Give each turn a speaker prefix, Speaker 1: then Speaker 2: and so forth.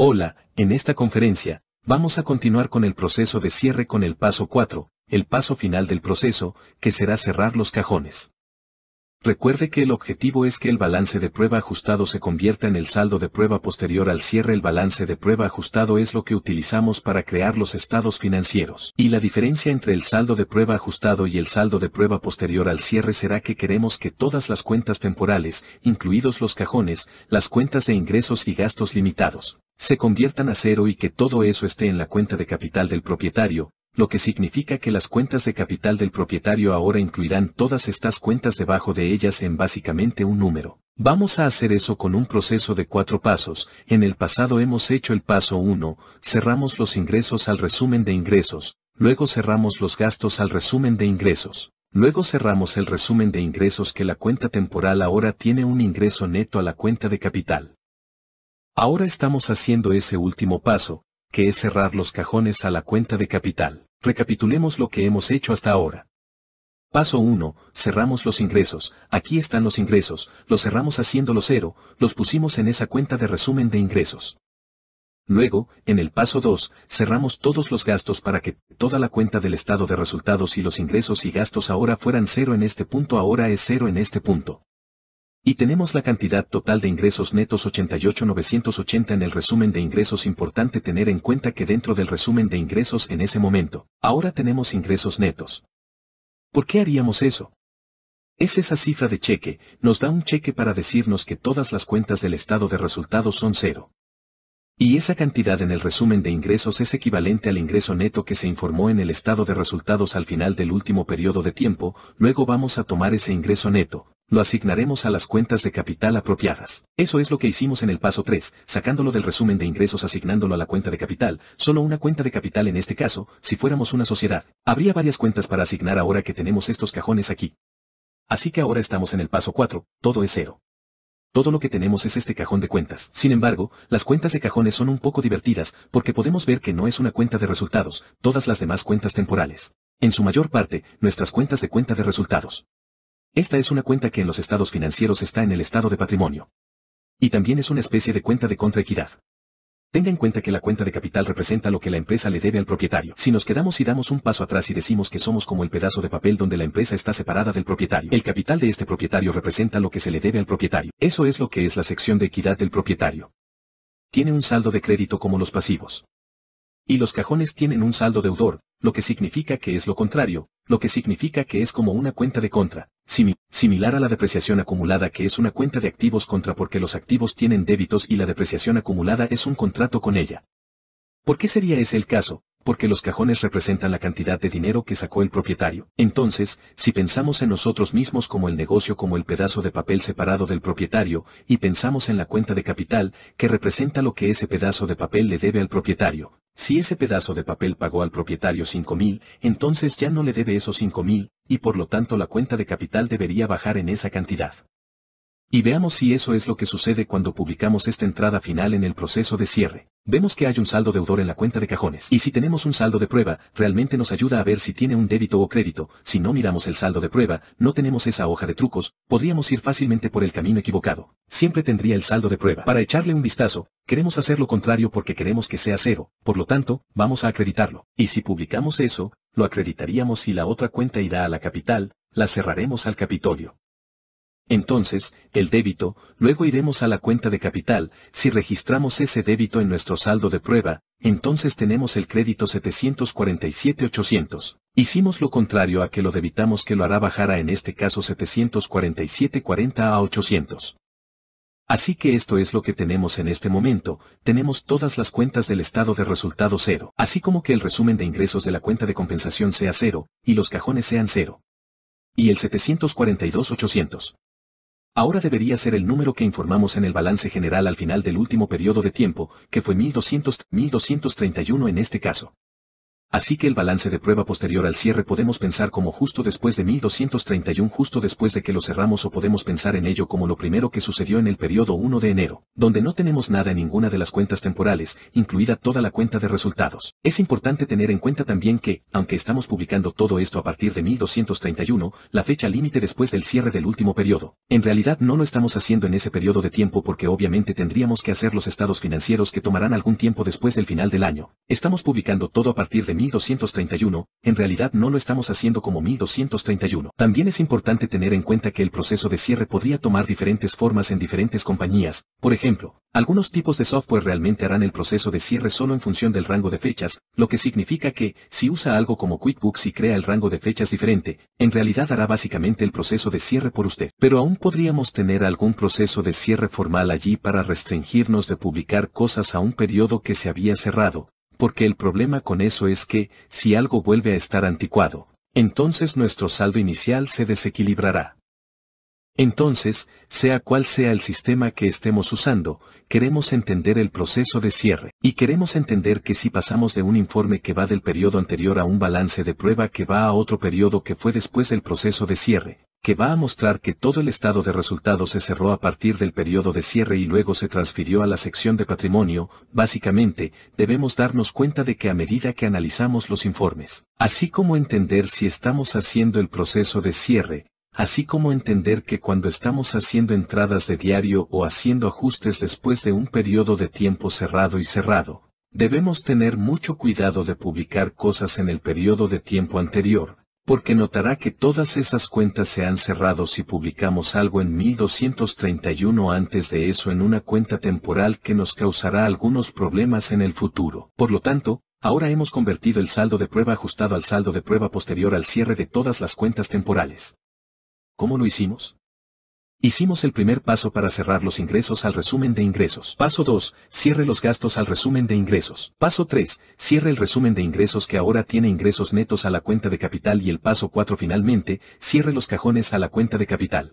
Speaker 1: Hola, en esta conferencia, vamos a continuar con el proceso de cierre con el paso 4, el paso final del proceso, que será cerrar los cajones. Recuerde que el objetivo es que el balance de prueba ajustado se convierta en el saldo de prueba posterior al cierre. El balance de prueba ajustado es lo que utilizamos para crear los estados financieros. Y la diferencia entre el saldo de prueba ajustado y el saldo de prueba posterior al cierre será que queremos que todas las cuentas temporales, incluidos los cajones, las cuentas de ingresos y gastos limitados, se conviertan a cero y que todo eso esté en la cuenta de capital del propietario, lo que significa que las cuentas de capital del propietario ahora incluirán todas estas cuentas debajo de ellas en básicamente un número. Vamos a hacer eso con un proceso de cuatro pasos, en el pasado hemos hecho el paso 1, cerramos los ingresos al resumen de ingresos, luego cerramos los gastos al resumen de ingresos. Luego cerramos el resumen de ingresos que la cuenta temporal ahora tiene un ingreso neto a la cuenta de capital. Ahora estamos haciendo ese último paso, que es cerrar los cajones a la cuenta de capital. Recapitulemos lo que hemos hecho hasta ahora. Paso 1. Cerramos los ingresos. Aquí están los ingresos, los cerramos haciéndolo cero, los pusimos en esa cuenta de resumen de ingresos. Luego, en el paso 2, cerramos todos los gastos para que toda la cuenta del estado de resultados y los ingresos y gastos ahora fueran cero en este punto ahora es cero en este punto. Y tenemos la cantidad total de ingresos netos 88.980 en el resumen de ingresos. Importante tener en cuenta que dentro del resumen de ingresos en ese momento, ahora tenemos ingresos netos. ¿Por qué haríamos eso? Es esa cifra de cheque, nos da un cheque para decirnos que todas las cuentas del estado de resultados son cero. Y esa cantidad en el resumen de ingresos es equivalente al ingreso neto que se informó en el estado de resultados al final del último periodo de tiempo, luego vamos a tomar ese ingreso neto, lo asignaremos a las cuentas de capital apropiadas. Eso es lo que hicimos en el paso 3, sacándolo del resumen de ingresos asignándolo a la cuenta de capital, solo una cuenta de capital en este caso, si fuéramos una sociedad. Habría varias cuentas para asignar ahora que tenemos estos cajones aquí. Así que ahora estamos en el paso 4, todo es cero. Todo lo que tenemos es este cajón de cuentas. Sin embargo, las cuentas de cajones son un poco divertidas porque podemos ver que no es una cuenta de resultados, todas las demás cuentas temporales. En su mayor parte, nuestras cuentas de cuenta de resultados. Esta es una cuenta que en los estados financieros está en el estado de patrimonio. Y también es una especie de cuenta de contraequidad. Tenga en cuenta que la cuenta de capital representa lo que la empresa le debe al propietario. Si nos quedamos y damos un paso atrás y decimos que somos como el pedazo de papel donde la empresa está separada del propietario, el capital de este propietario representa lo que se le debe al propietario. Eso es lo que es la sección de equidad del propietario. Tiene un saldo de crédito como los pasivos. Y los cajones tienen un saldo deudor, lo que significa que es lo contrario, lo que significa que es como una cuenta de contra, similar a la depreciación acumulada que es una cuenta de activos contra porque los activos tienen débitos y la depreciación acumulada es un contrato con ella. ¿Por qué sería ese el caso? Porque los cajones representan la cantidad de dinero que sacó el propietario. Entonces, si pensamos en nosotros mismos como el negocio como el pedazo de papel separado del propietario, y pensamos en la cuenta de capital, que representa lo que ese pedazo de papel le debe al propietario, si ese pedazo de papel pagó al propietario 5.000, entonces ya no le debe esos 5.000, y por lo tanto la cuenta de capital debería bajar en esa cantidad. Y veamos si eso es lo que sucede cuando publicamos esta entrada final en el proceso de cierre. Vemos que hay un saldo deudor en la cuenta de cajones. Y si tenemos un saldo de prueba, realmente nos ayuda a ver si tiene un débito o crédito. Si no miramos el saldo de prueba, no tenemos esa hoja de trucos, podríamos ir fácilmente por el camino equivocado. Siempre tendría el saldo de prueba. Para echarle un vistazo, queremos hacer lo contrario porque queremos que sea cero. Por lo tanto, vamos a acreditarlo. Y si publicamos eso, lo acreditaríamos y la otra cuenta irá a la capital, la cerraremos al Capitolio. Entonces, el débito, luego iremos a la cuenta de capital, si registramos ese débito en nuestro saldo de prueba, entonces tenemos el crédito 747.800. Hicimos lo contrario a que lo debitamos que lo hará bajar a en este caso 747.40 a 800. Así que esto es lo que tenemos en este momento, tenemos todas las cuentas del estado de resultado cero, así como que el resumen de ingresos de la cuenta de compensación sea cero, y los cajones sean cero. Y el 742.800. Ahora debería ser el número que informamos en el balance general al final del último periodo de tiempo, que fue 1200, 1231 en este caso. Así que el balance de prueba posterior al cierre podemos pensar como justo después de 1231 justo después de que lo cerramos o podemos pensar en ello como lo primero que sucedió en el periodo 1 de enero, donde no tenemos nada en ninguna de las cuentas temporales, incluida toda la cuenta de resultados. Es importante tener en cuenta también que, aunque estamos publicando todo esto a partir de 1231, la fecha límite después del cierre del último periodo, en realidad no lo estamos haciendo en ese periodo de tiempo porque obviamente tendríamos que hacer los estados financieros que tomarán algún tiempo después del final del año. Estamos publicando todo a partir de 1231, en realidad no lo estamos haciendo como 1231. También es importante tener en cuenta que el proceso de cierre podría tomar diferentes formas en diferentes compañías, por ejemplo, algunos tipos de software realmente harán el proceso de cierre solo en función del rango de fechas, lo que significa que, si usa algo como QuickBooks y crea el rango de fechas diferente, en realidad hará básicamente el proceso de cierre por usted. Pero aún podríamos tener algún proceso de cierre formal allí para restringirnos de publicar cosas a un periodo que se había cerrado, porque el problema con eso es que, si algo vuelve a estar anticuado, entonces nuestro saldo inicial se desequilibrará. Entonces, sea cual sea el sistema que estemos usando, queremos entender el proceso de cierre, y queremos entender que si pasamos de un informe que va del periodo anterior a un balance de prueba que va a otro periodo que fue después del proceso de cierre, que va a mostrar que todo el estado de resultados se cerró a partir del periodo de cierre y luego se transfirió a la sección de patrimonio, básicamente, debemos darnos cuenta de que a medida que analizamos los informes, así como entender si estamos haciendo el proceso de cierre, así como entender que cuando estamos haciendo entradas de diario o haciendo ajustes después de un periodo de tiempo cerrado y cerrado, debemos tener mucho cuidado de publicar cosas en el periodo de tiempo anterior, porque notará que todas esas cuentas se han cerrado si publicamos algo en 1231 antes de eso en una cuenta temporal que nos causará algunos problemas en el futuro. Por lo tanto, ahora hemos convertido el saldo de prueba ajustado al saldo de prueba posterior al cierre de todas las cuentas temporales. ¿Cómo lo hicimos? Hicimos el primer paso para cerrar los ingresos al resumen de ingresos. Paso 2. Cierre los gastos al resumen de ingresos. Paso 3. Cierre el resumen de ingresos que ahora tiene ingresos netos a la cuenta de capital y el paso 4 finalmente, cierre los cajones a la cuenta de capital.